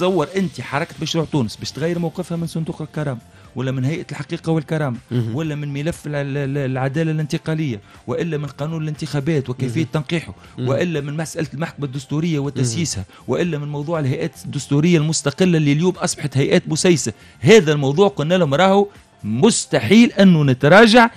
تصور انت حركه مشروع تونس باش تغير موقفها من صندوق الكرامه ولا من هيئه الحقيقه والكرامه ولا من ملف العداله الانتقاليه والا من قانون الانتخابات وكيفيه تنقيحه والا من مساله المحكمه الدستوريه وتاسيسها والا من موضوع الهيئات الدستوريه المستقله اللي اليوم اصبحت هيئات مسيسه هذا الموضوع قلنا لهم راهو مستحيل انه نتراجع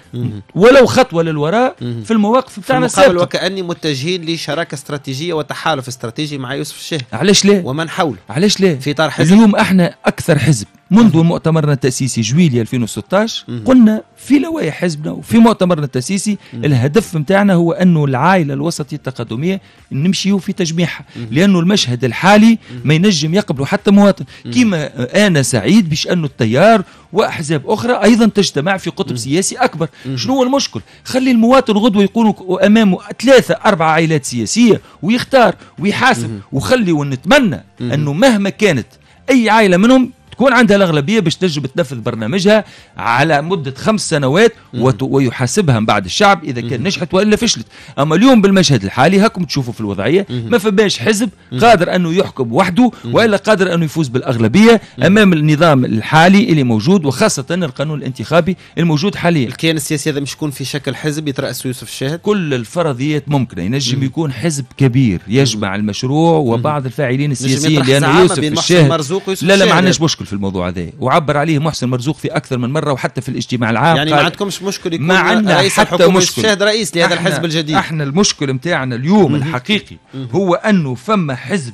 ولو خطوه للوراء في المواقف بتاعنا السابقه وكاني متجهين لشراكه استراتيجيه وتحالف استراتيجي مع يوسف الشاه علاش لا ومن حوله علاش لا في اطار حزب اليوم احنا اكثر حزب منذ مؤتمرنا التأسيسي جويلي 2016 قلنا في لوايح حزبنا وفي مؤتمرنا التأسيسي الهدف بتاعنا هو أنه العائلة الوسطية التقدمية نمشيو في تجميعها لأنه المشهد الحالي ما ينجم يقبله حتى مواطن كما أنا سعيد باش أنه التيار واحزاب اخرى ايضا تجتمع في قطب سياسي اكبر شنو هو المشكل خلي المواطن غدوه يكون امامه ثلاثه اربع عائلات سياسيه ويختار ويحاسب وخلي ونتمنى انه مهما كانت اي عائله منهم تكون عندها الأغلبية باش تجب تنفذ برنامجها على مدة خمس سنوات ويحاسبها من بعد الشعب إذا كان نجحت وإلا فشلت أما اليوم بالمشهد الحالي هاكم تشوفوا في الوضعية ما فماش حزب قادر أنه يحكم وحده وإلا قادر أنه يفوز بالأغلبية أمام النظام الحالي اللي موجود وخاصة القانون الانتخابي الموجود حاليا الكيان السياسي هذا مش يكون في شكل حزب يترأس يوسف الشاهد كل الفرضيات ممكنة ينجم يكون حزب كبير يجمع المشروع وبعض الفاعلين السياسيين لأنه يوسف الشاهد لا لا ما عندناش مشكل مشكل في الموضوع هذا وعبر عليه محسن مرزوق في اكثر من مره وحتى في الاجتماع العام يعني ما عندكمش مشكل يكون ما عندنا رئيس حتى مشكل شهد رئيس لهذا الحزب الجديد احنا المشكل نتاعنا اليوم الحقيقي هو انه فما حزب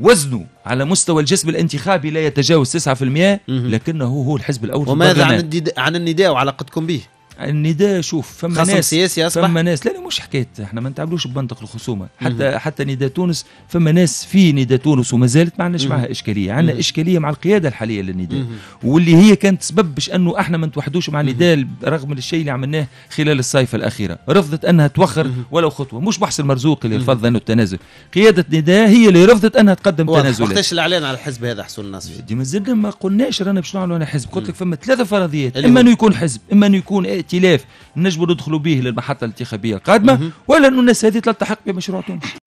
وزنه على مستوى الجسم الانتخابي لا يتجاوز 9% لكنه هو الحزب الاول وماذا عن عن النداء وعلاقتكم به؟ النداء شوف فما ناس سياسي اصبح فما ناس لا لا مش حكايه احنا ما نتعاملوش بمنطق الخصومه حتى مم. حتى نداء تونس فما ناس في نداء تونس وما زالت ما عندناش معها اشكاليه عندنا اشكاليه مع القياده الحاليه للنداء واللي هي كانت سبب باش انه احنا ما نتوحدوش مع النداء رغم الشيء اللي عملناه خلال الصيف الاخيره رفضت انها توخر ولو خطوه مش بحث مرزوق اللي رفض انه التنازل قياده نداء هي اللي رفضت انها تقدم تنازل وقتاش الاعلان على الحزب هذا حسون النصر دي زلنا ما قلناش رانا باش نعلنوا على حزب قلت لك فما ثلاثه فرضيات اما انه يكون حزب اما انه يكون ائتلاف نجموا ندخلوا به للمحطة الانتخابية القادمة ولا أن الناس هذه تلتحق بمشروع تونس